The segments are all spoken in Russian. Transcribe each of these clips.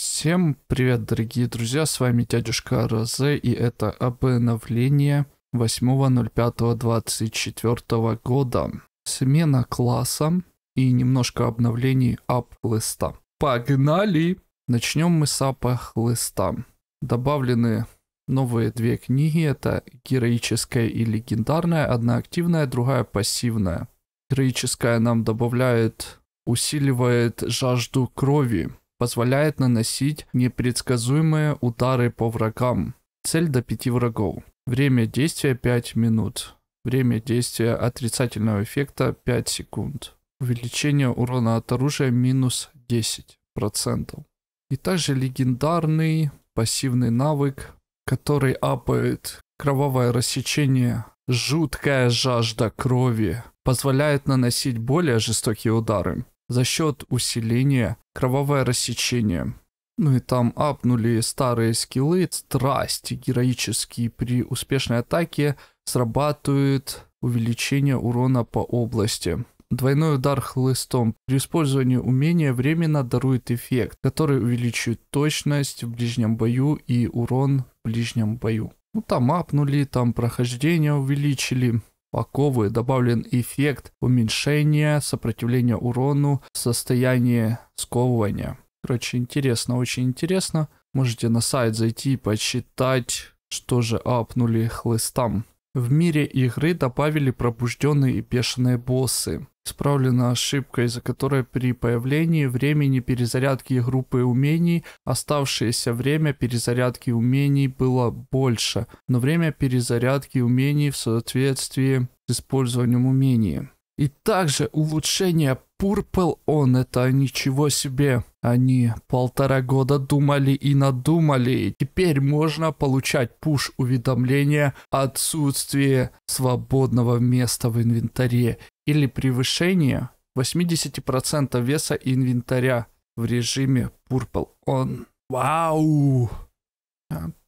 Всем привет, дорогие друзья, с вами дядюшка Розе, и это обновление 8.05.24 года. Смена класса и немножко обновлений ап листа. Погнали! Начнем мы с ап листа. Добавлены новые две книги, это героическая и легендарная, одна активная, другая пассивная. Героическая нам добавляет, усиливает жажду крови, позволяет наносить непредсказуемые удары по врагам. Цель до 5 врагов. Время действия 5 минут. Время действия отрицательного эффекта 5 секунд. Увеличение урона от оружия минус 10%. И также легендарный пассивный навык, который апает кровавое рассечение, жуткая жажда крови, позволяет наносить более жестокие удары за счет усиления кровавое рассечение. Ну и там апнули старые скиллы, страсти героические при успешной атаке срабатывает увеличение урона по области. Двойной удар хлыстом при использовании умения временно дарует эффект, который увеличивает точность в ближнем бою и урон в ближнем бою. Ну там апнули, там прохождение увеличили. Паковы добавлен эффект уменьшения сопротивления урону в состоянии сковывания. Короче, интересно, очень интересно. Можете на сайт зайти и почитать, что же апнули хлыстам. В мире игры добавили пробужденные и бешеные боссы. Исправлена ошибка, из-за которой при появлении времени перезарядки группы умений оставшееся время перезарядки умений было больше, но время перезарядки умений в соответствии с использованием умений. И также улучшение Purple On это ничего себе. Они полтора года думали и надумали. теперь можно получать пуш-уведомления отсутствие свободного места в инвентаре или превышение 80% веса инвентаря в режиме Purple On. Вау!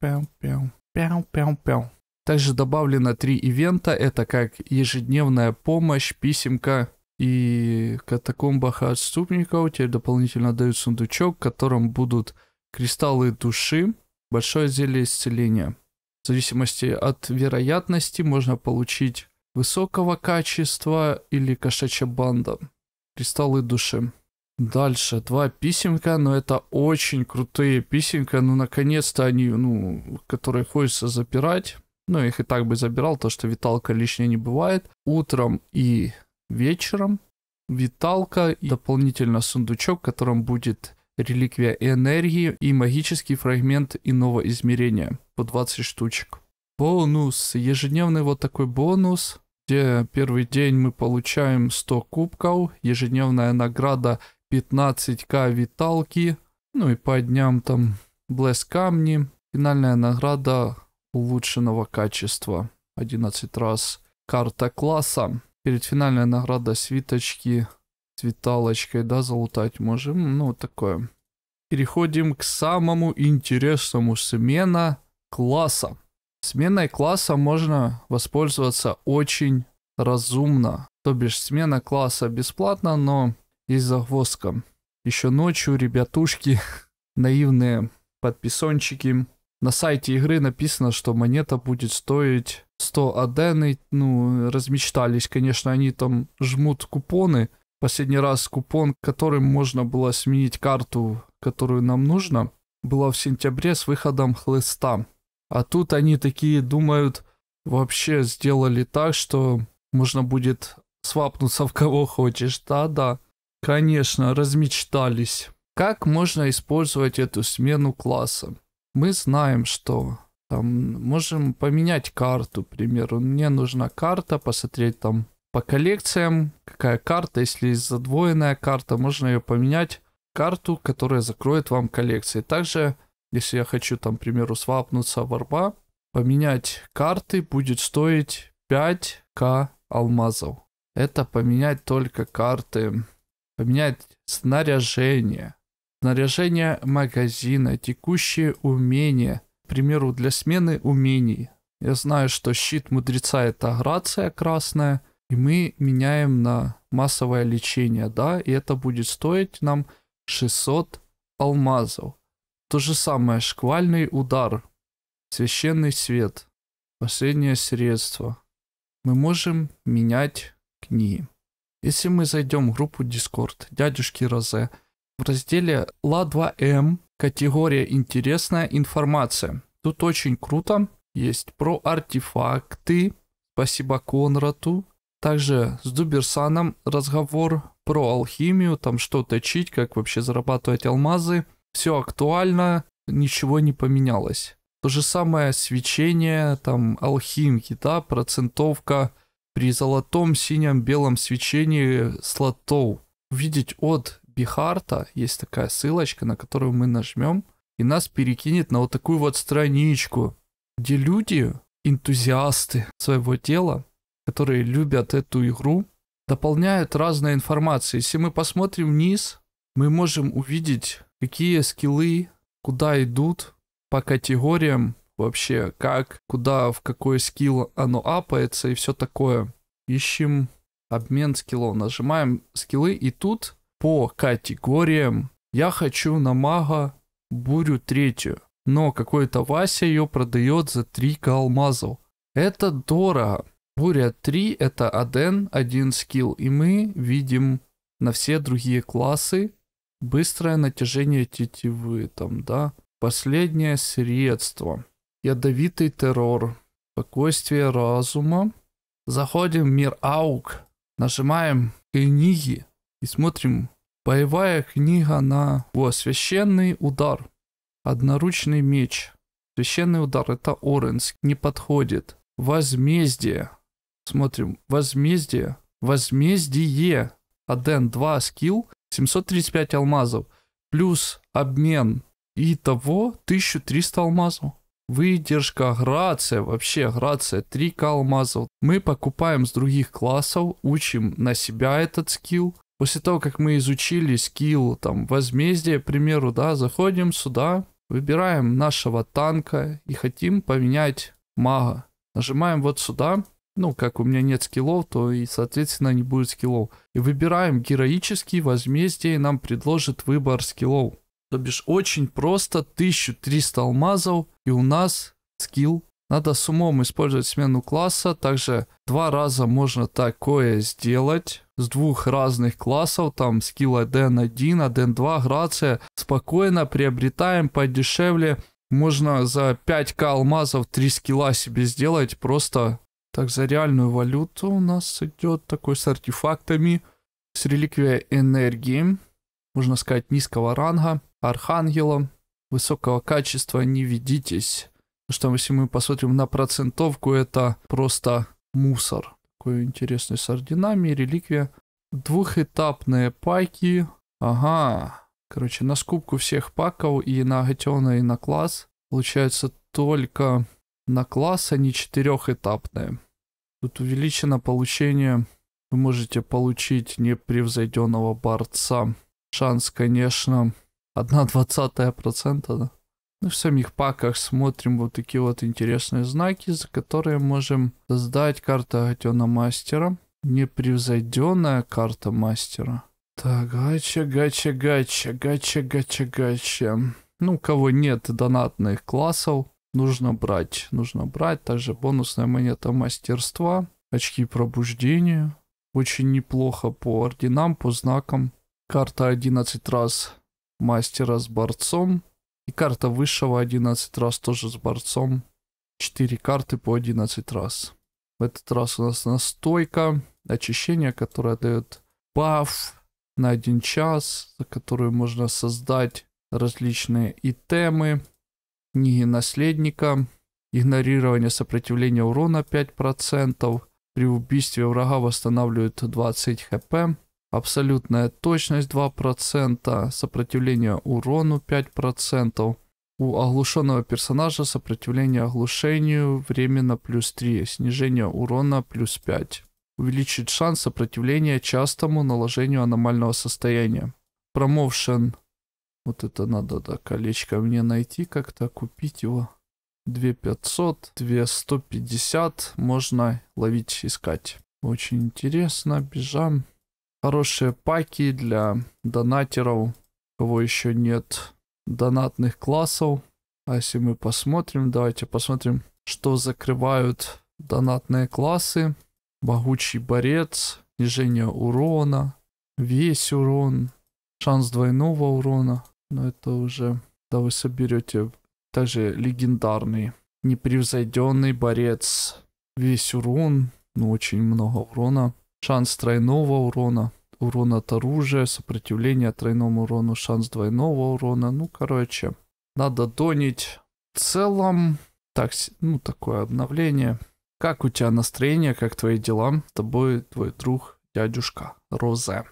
Пяу-пяу-пяу-пяу-пяу. Также добавлено три ивента. Это как ежедневная помощь, писемка и катакомбах отступников. Теперь дополнительно дают сундучок, в котором будут кристаллы души, большое зелье исцеления. В зависимости от вероятности можно получить высокого качества или кошачья банда. Кристаллы души. Дальше два писемка, но это очень крутые писемка, ну наконец-то они, ну, которые хочется запирать но ну, их и так бы забирал, то что виталка лишняя не бывает. Утром и вечером виталка и дополнительно сундучок, в котором будет реликвия энергии и магический фрагмент иного измерения по 20 штучек. Бонус, ежедневный вот такой бонус, где первый день мы получаем 100 кубков, ежедневная награда 15к виталки, ну и по дням там блеск камни, финальная награда улучшенного качества 11 раз. Карта класса. Перед финальной наградой свиточки с виталочкой, да, залутать можем. Ну, такое. Переходим к самому интересному смена класса. Сменой класса можно воспользоваться очень разумно. То бишь смена класса бесплатно, но есть загвоздка. Еще ночью ребятушки, наивные подписончики, на сайте игры написано, что монета будет стоить 100 адены. Ну, размечтались, конечно, они там жмут купоны. Последний раз купон, которым можно было сменить карту, которую нам нужно, была в сентябре с выходом хлыста. А тут они такие думают, вообще сделали так, что можно будет свапнуться в кого хочешь. Да-да, конечно, размечтались. Как можно использовать эту смену класса? мы знаем, что там можем поменять карту, к примеру. Мне нужна карта, посмотреть там по коллекциям, какая карта, если есть задвоенная карта, можно ее поменять карту, которая закроет вам коллекции. Также, если я хочу, там, к примеру, свапнуться в арба, поменять карты будет стоить 5к алмазов. Это поменять только карты, поменять снаряжение, снаряжение магазина, текущие умения, к примеру, для смены умений. Я знаю, что щит мудреца это грация красная, и мы меняем на массовое лечение, да, и это будет стоить нам 600 алмазов. То же самое, шквальный удар, священный свет, последнее средство. Мы можем менять книги. Если мы зайдем в группу Discord дядюшки Розе, в разделе ла2м эм» категория «Интересная информация». Тут очень круто. Есть про артефакты. Спасибо Конрату. Также с Дуберсаном разговор про алхимию, там что точить, как вообще зарабатывать алмазы. Все актуально, ничего не поменялось. То же самое свечение, там алхимки, да, процентовка при золотом, синем, белом свечении слотов. Видеть от Бихарта есть такая ссылочка, на которую мы нажмем, и нас перекинет на вот такую вот страничку, где люди, энтузиасты своего дела, которые любят эту игру, дополняют разной информацией. Если мы посмотрим вниз, мы можем увидеть, какие скиллы куда идут по категориям вообще, как, куда, в какой скилл оно апается и все такое. Ищем обмен скиллов, нажимаем скиллы и тут по категориям. Я хочу на мага бурю третью, но какой-то Вася ее продает за 3 алмазов. Это дорого. Буря 3 это Аден, один скилл, и мы видим на все другие классы быстрое натяжение тетивы, там, да. Последнее средство. Ядовитый террор. Спокойствие разума. Заходим в мир аук. Нажимаем книги и смотрим. Боевая книга на... О, священный удар. Одноручный меч. Священный удар, это Оренск, не подходит. Возмездие. Смотрим, возмездие. Возмездие. Аден 2 скилл, 735 алмазов. Плюс обмен. итого 1300 алмазов. Выдержка, грация, вообще грация, 3к алмазов. Мы покупаем с других классов, учим на себя этот скилл. После того, как мы изучили скилл, там, возмездие, к примеру, да, заходим сюда, выбираем нашего танка и хотим поменять мага. Нажимаем вот сюда, ну, как у меня нет скиллов, то и, соответственно, не будет скиллов. И выбираем героический возмездие, и нам предложит выбор скиллов. То бишь, очень просто, 1300 алмазов, и у нас скилл надо с умом использовать смену класса. Также два раза можно такое сделать. С двух разных классов, там скилл IDN1, 1.1, 2 грация. Спокойно приобретаем подешевле. Можно за 5к алмазов 3 скилла себе сделать. Просто так за реальную валюту у нас идет такой с артефактами. С реликвией энергии. Можно сказать низкого ранга. архангела Высокого качества не ведитесь что если мы посмотрим на процентовку, это просто мусор. Такой интересный с орденами, реликвия. Двухэтапные паки. Ага. Короче, на скупку всех паков и на Агатиона, и на класс. Получается только на класс, они а четырехэтапные. Тут увеличено получение. Вы можете получить непревзойденного борца. Шанс, конечно, 1 двадцатая процента, да? Ну, в самих паках смотрим вот такие вот интересные знаки, за которые можем создать карта Агатена Мастера. Непревзойденная карта Мастера. Так, гача, гача, гача, гача, гача, гача. Ну, у кого нет донатных классов, нужно брать. Нужно брать. Также бонусная монета мастерства, очки пробуждения. Очень неплохо по орденам, по знакам. Карта 11 раз мастера с борцом. И карта высшего 11 раз тоже с борцом. 4 карты по 11 раз. В этот раз у нас настойка, очищение, которое дает баф на 1 час, за которую можно создать различные итемы, книги наследника, игнорирование сопротивления урона 5%, при убийстве врага восстанавливают 20 хп, Абсолютная точность 2%, сопротивление урону 5%. У оглушенного персонажа сопротивление оглушению временно плюс 3, снижение урона плюс 5. Увеличит шанс сопротивления частому наложению аномального состояния. Промоушен. Вот это надо, да, колечко мне найти как-то, купить его. 2500, 2150 можно ловить, искать. Очень интересно, бежим хорошие паки для донатеров, у кого еще нет донатных классов. А если мы посмотрим, давайте посмотрим, что закрывают донатные классы. Могучий борец, снижение урона, весь урон, шанс двойного урона. Но это уже, да вы соберете также легендарный, непревзойденный борец, весь урон, ну очень много урона, шанс тройного урона, урон от оружия, сопротивление тройному урону, шанс двойного урона. Ну, короче, надо донить. В целом, так, ну, такое обновление. Как у тебя настроение, как твои дела? С тобой твой друг дядюшка Розе.